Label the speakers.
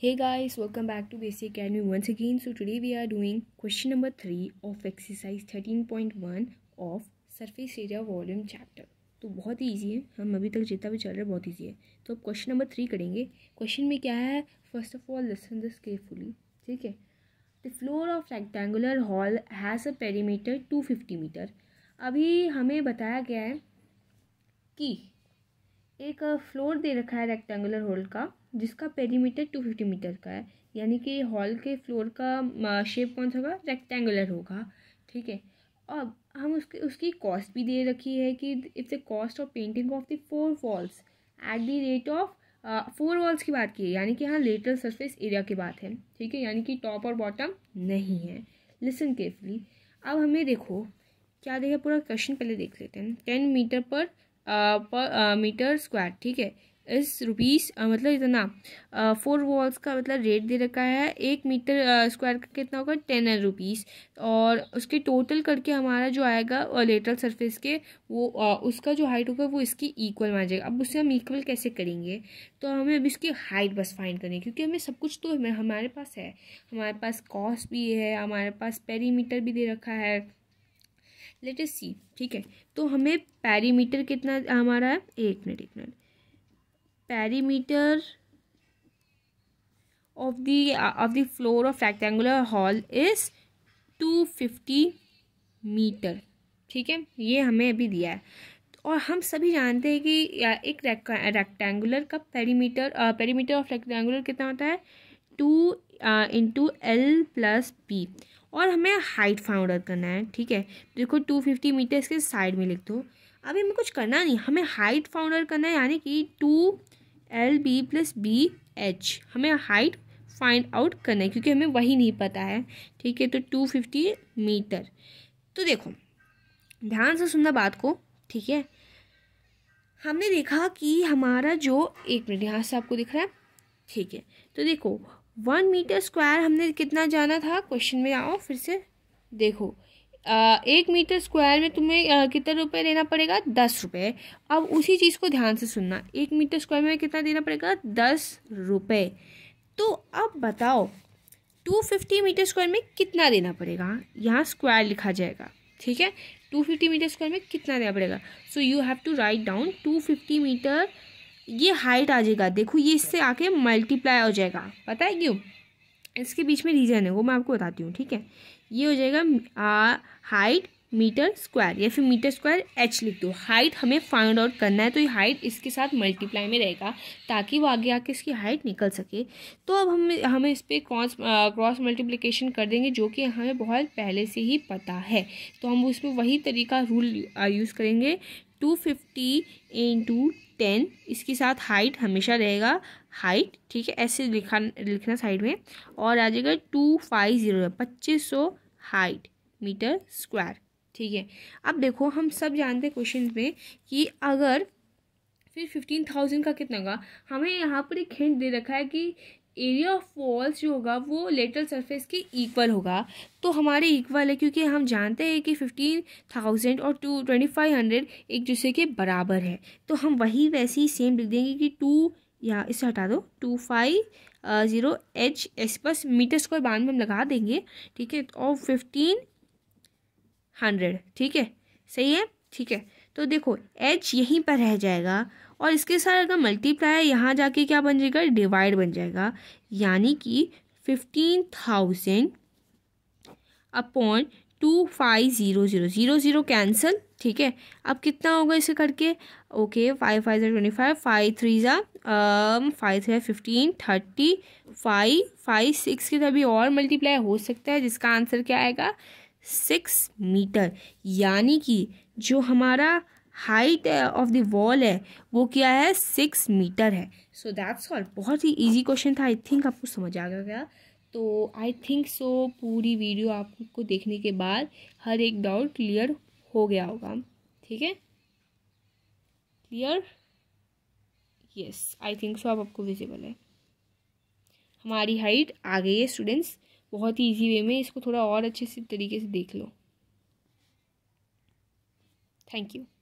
Speaker 1: hey guys welcome back to basic academy once again so today we are doing question number 3 of exercise 13.1 of surface area volume chapter तो बहुत ही easy है हम अभी तक जितना भी चल रहा है बहुत ईजी है तो अब क्वेश्चन नंबर थ्री करेंगे क्वेश्चन में क्या है first of all listen this carefully ठीक है the floor of rectangular hall has a perimeter two fifty metre अभी हमें बताया गया है कि एक फ्लोर दे रखा है रेक्टेंगुलर हॉल का जिसका पेरीमीटर टू फिफ्टी मीटर का है यानी कि हॉल के फ्लोर का शेप कौन सा होगा रेक्टेंगुलर होगा ठीक है अब हम उसके उसकी कॉस्ट भी दे रखी है कि it's the cost of painting of the four walls at the rate of four walls की बात की है यानी कि यहाँ लेटर सरफेस एरिया की बात है ठीक है यानी कि टॉप और बॉटम नहीं है लिसन केयरफुली अब हमें देखो क्या देखा पूरा क्वेश्चन पहले देख लेते हैं टेन मीटर पर पर मीटर स्क्वायर ठीक है इस रुपीस मतलब इतना फोर वॉल्स का मतलब रेट दे रखा है एक मीटर स्क्वायर का कितना होगा टेन रुपीस और उसके टोटल करके हमारा जो आएगा लेटरल सरफेस के वो आ, उसका जो हाइट होगा वो इसकी इक्वल मान जाएगा अब उससे हम इक्वल कैसे करेंगे तो हमें अब इसकी हाइट बस फाइंड करनी है क्योंकि हमें सब कुछ तो हमारे पास है हमारे पास कॉस्ट भी है हमारे पास पेरीमीटर भी दे रखा है लेट इस सी ठीक है तो हमें पैरीमीटर कितना हमारा है एक मिनट एक minute perimeter of the of the floor of rectangular hall is two fifty metre ठीक है ये हमें अभी दिया है और हम सभी जानते हैं कि एक रेक्टेंगुलर का पैरीमीटर पैरीमीटर ऑफ रेक्टेंगुलर कितना होता है two into L plus P और हमें हाइट फाउंड आउट करना है ठीक है देखो टू फिफ्टी मीटर इसके साइड में लिख दो अभी हमें कुछ करना नहीं हमें हाइट फाउंड आउट करना है यानी कि two L B plus B H हमें हाइट फाइंड आउट करना है क्योंकि हमें वही नहीं पता है ठीक है तो टू फिफ्टी मीटर तो देखो ध्यान से सुनना बात को ठीक है हमने देखा कि हमारा जो एक मिनट यहाँ से आपको दिख रहा है ठीक है तो देखो वन मीटर स्क्वायर हमने कितना जाना था क्वेश्चन में आओ फिर से देखो एक मीटर स्क्वायर में तुम्हें कितना रुपए देना पड़ेगा दस रुपये अब उसी चीज़ को ध्यान से सुनना एक मीटर स्क्वायर में कितना देना पड़ेगा दस रुपये तो अब बताओ टू फिफ्टी मीटर स्क्वायर में कितना देना पड़ेगा यहाँ स्क्वायर लिखा जाएगा ठीक है टू फिफ्टी मीटर स्क्वायर में कितना देना पड़ेगा so you have to write down two fifty metre ये हाइट आ जाएगा देखो ये इससे आके मल्टीप्लाई हो जाएगा पता है क्यों इसके बीच में रीज़न है वो मैं आपको बताती हूँ ठीक है ये हो जाएगा हाइट मीटर स्क्वायर या फिर मीटर स्क्वायर एच लिख दो हाइट हमें फाइंड आउट करना है तो ये हाइट इसके साथ मल्टीप्लाई में रहेगा ताकि वो आगे आके इसकी हाइट निकल सके तो अब हम हमें इस पर क्रॉस क्रॉस मल्टीप्लिकेशन कर देंगे जो कि हमें बहुत पहले से ही पता है तो हम उसमें वही तरीका रूल यूज़ करेंगे टू फिफ्टी इंटू टेन इसके साथ हाइट हमेशा रहेगा हाइट ठीक है ऐसे लिखा लिखना साइड में और आ जाएगा टू फाइव ज़ीरो पच्चीस सौ हाइट मीटर स्क्वायर ठीक है अब देखो हम सब जानते हैं क्वेश्चन में कि अगर फिर फिफ्टीन थाउजेंड का कितना का हमें यहाँ पर एक हिंट दे रखा है कि एरिया ऑफ वॉल्स जो होगा वो लेटल सरफेस के इक्वल होगा तो हमारे इक्वल है क्योंकि हम जानते हैं कि फिफ्टीन थाउजेंड और टू ट्वेंटी फाइव हंड्रेड एक दूसरे के बराबर है तो हम वही वैसे ही सेम लिख देंगे कि टू या इसे हटा दो two five zero H S plus metre square बांध में हम लगा देंगे ठीक है और फिफ्टीन हंड्रेड ठीक है सही है ठीक है तो देखो एच यहीं पर रह जाएगा और इसके साथ अगर मल्टीप्लाई यहाँ जाके क्या बन जाएगा डिवाइड बन जाएगा यानी कि fifteen thousand upon two five zero zero zero zero cancel ठीक है अब कितना होगा इसे करके okay five five zero twenty five five three ज़ा five three fifteen thirty five five six के तभी और मल्टीप्लाई हो सकता है जिसका आंसर क्या आएगा सिक्स मीटर यानी कि जो हमारा हाइट ऑफ द वॉल है वो क्या है सिक्स मीटर है सो दैट्स ऑल बहुत ही इजी क्वेश्चन था आई थिंक आपको समझ आ गया तो आई थिंक सो पूरी वीडियो आपको देखने के बाद हर एक डाउट क्लियर हो गया होगा ठीक है clear yes I think so अब आपको विजिबल है हमारी हाइट आ गई है स्टूडेंट्स बहुत ही ईजी वे में इसको थोड़ा और अच्छे से तरीके से देख लो थैंक यू